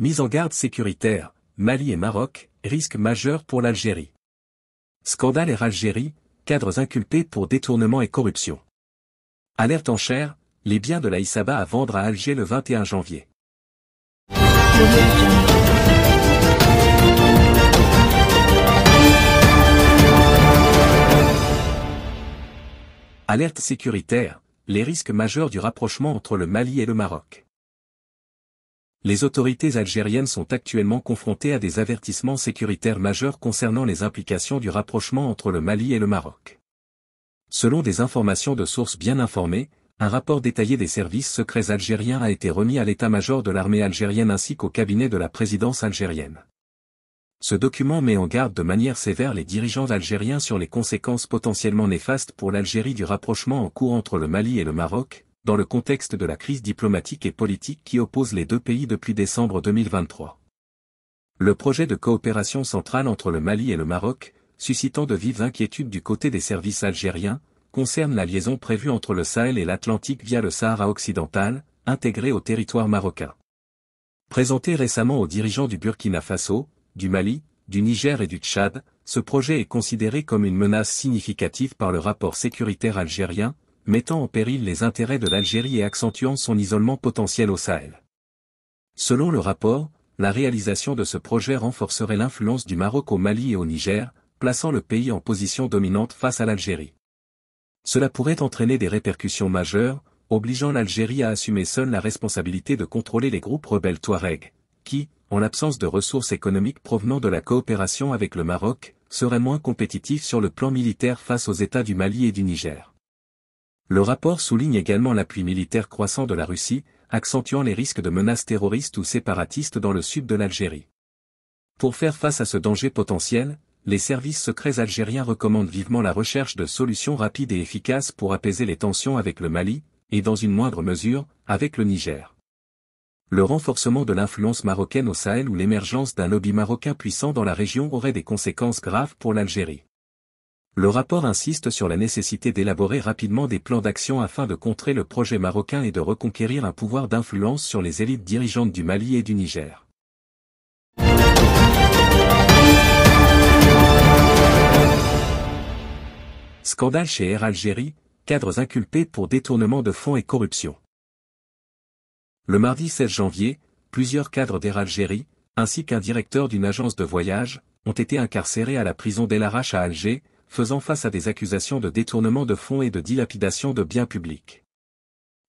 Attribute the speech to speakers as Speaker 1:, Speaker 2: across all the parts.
Speaker 1: Mise en garde sécuritaire, Mali et Maroc, risque majeur pour l'Algérie. Scandale Air Algérie, cadres inculpés pour détournement et corruption. Alerte en chair, les biens de la à vendre à Alger le 21 janvier. Alerte sécuritaire, les risques majeurs du rapprochement entre le Mali et le Maroc les autorités algériennes sont actuellement confrontées à des avertissements sécuritaires majeurs concernant les implications du rapprochement entre le Mali et le Maroc. Selon des informations de sources bien informées, un rapport détaillé des services secrets algériens a été remis à l'état-major de l'armée algérienne ainsi qu'au cabinet de la présidence algérienne. Ce document met en garde de manière sévère les dirigeants algériens sur les conséquences potentiellement néfastes pour l'Algérie du rapprochement en cours entre le Mali et le Maroc, dans le contexte de la crise diplomatique et politique qui oppose les deux pays depuis décembre 2023. Le projet de coopération centrale entre le Mali et le Maroc, suscitant de vives inquiétudes du côté des services algériens, concerne la liaison prévue entre le Sahel et l'Atlantique via le Sahara occidental, intégré au territoire marocain. Présenté récemment aux dirigeants du Burkina Faso, du Mali, du Niger et du Tchad, ce projet est considéré comme une menace significative par le rapport sécuritaire algérien, mettant en péril les intérêts de l'Algérie et accentuant son isolement potentiel au Sahel. Selon le rapport, la réalisation de ce projet renforcerait l'influence du Maroc au Mali et au Niger, plaçant le pays en position dominante face à l'Algérie. Cela pourrait entraîner des répercussions majeures, obligeant l'Algérie à assumer seule la responsabilité de contrôler les groupes rebelles Touareg, qui, en l'absence de ressources économiques provenant de la coopération avec le Maroc, seraient moins compétitifs sur le plan militaire face aux États du Mali et du Niger. Le rapport souligne également l'appui militaire croissant de la Russie, accentuant les risques de menaces terroristes ou séparatistes dans le sud de l'Algérie. Pour faire face à ce danger potentiel, les services secrets algériens recommandent vivement la recherche de solutions rapides et efficaces pour apaiser les tensions avec le Mali, et dans une moindre mesure, avec le Niger. Le renforcement de l'influence marocaine au Sahel ou l'émergence d'un lobby marocain puissant dans la région aurait des conséquences graves pour l'Algérie le rapport insiste sur la nécessité d'élaborer rapidement des plans d'action afin de contrer le projet marocain et de reconquérir un pouvoir d'influence sur les élites dirigeantes du Mali et du Niger. Scandale chez Air Algérie, cadres inculpés pour détournement de fonds et corruption. Le mardi 16 janvier, plusieurs cadres d'Air Algérie, ainsi qu'un directeur d'une agence de voyage, ont été incarcérés à la prison d'El à Alger, faisant face à des accusations de détournement de fonds et de dilapidation de biens publics.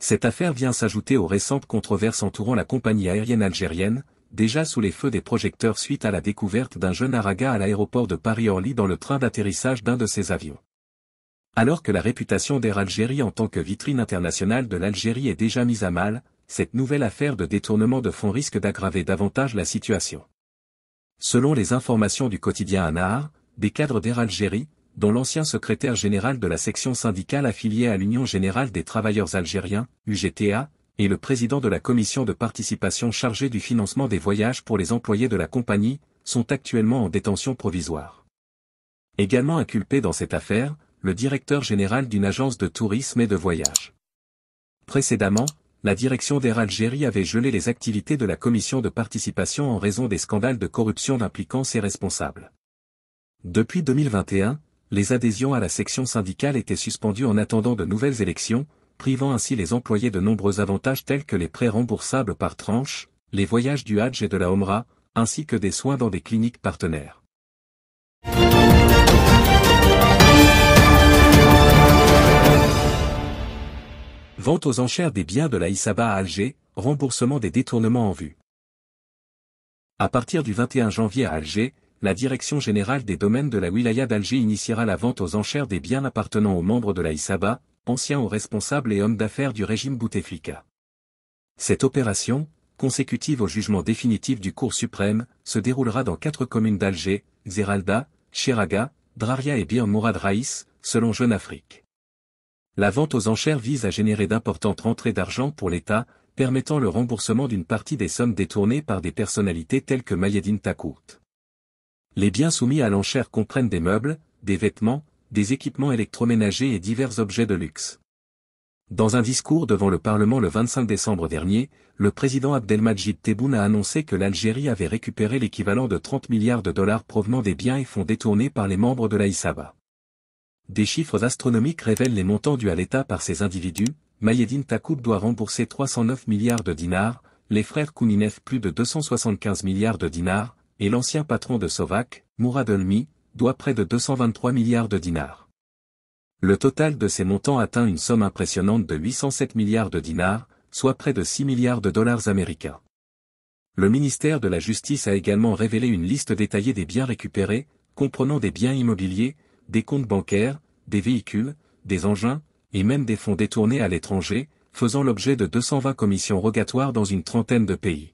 Speaker 1: Cette affaire vient s'ajouter aux récentes controverses entourant la compagnie aérienne algérienne, déjà sous les feux des projecteurs suite à la découverte d'un jeune Araga à l'aéroport de Paris-Orly dans le train d'atterrissage d'un de ses avions. Alors que la réputation d'Air Algérie en tant que vitrine internationale de l'Algérie est déjà mise à mal, cette nouvelle affaire de détournement de fonds risque d'aggraver davantage la situation. Selon les informations du quotidien Anar, des cadres d'Air Algérie, dont l'ancien secrétaire général de la section syndicale affiliée à l'Union Générale des Travailleurs Algériens, UGTA, et le président de la commission de participation chargée du financement des voyages pour les employés de la compagnie, sont actuellement en détention provisoire. Également inculpé dans cette affaire, le directeur général d'une agence de tourisme et de voyage. Précédemment, la direction d'Air Algérie avait gelé les activités de la commission de participation en raison des scandales de corruption impliquant ses responsables. Depuis 2021, les adhésions à la section syndicale étaient suspendues en attendant de nouvelles élections, privant ainsi les employés de nombreux avantages tels que les prêts remboursables par tranche, les voyages du Hadj et de la Omra, ainsi que des soins dans des cliniques partenaires. Vente aux enchères des biens de la Isaba à Alger, remboursement des détournements en vue. À partir du 21 janvier à Alger, la Direction Générale des Domaines de la Wilaya d'Alger initiera la vente aux enchères des biens appartenant aux membres de la anciens hauts responsables et hommes d'affaires du régime Bouteflika. Cette opération, consécutive au jugement définitif du Cour suprême, se déroulera dans quatre communes d'Alger, Zeralda, Chiraga, Draria et Bir Mourad Raïs, selon Jeune Afrique. La vente aux enchères vise à générer d'importantes rentrées d'argent pour l'État, permettant le remboursement d'une partie des sommes détournées par des personnalités telles que Mayedine Takout. Les biens soumis à l'enchère comprennent des meubles, des vêtements, des équipements électroménagers et divers objets de luxe. Dans un discours devant le Parlement le 25 décembre dernier, le président Abdelmajid Tebboune a annoncé que l'Algérie avait récupéré l'équivalent de 30 milliards de dollars provenant des biens et fonds détournés par les membres de l'Aïsaba. Des chiffres astronomiques révèlent les montants dus à l'État par ces individus, Mayedine Takoub doit rembourser 309 milliards de dinars, les frères Kouninef plus de 275 milliards de dinars, et l'ancien patron de Sovac, Mourad Olmi, doit près de 223 milliards de dinars. Le total de ces montants atteint une somme impressionnante de 807 milliards de dinars, soit près de 6 milliards de dollars américains. Le ministère de la Justice a également révélé une liste détaillée des biens récupérés, comprenant des biens immobiliers, des comptes bancaires, des véhicules, des engins, et même des fonds détournés à l'étranger, faisant l'objet de 220 commissions rogatoires dans une trentaine de pays.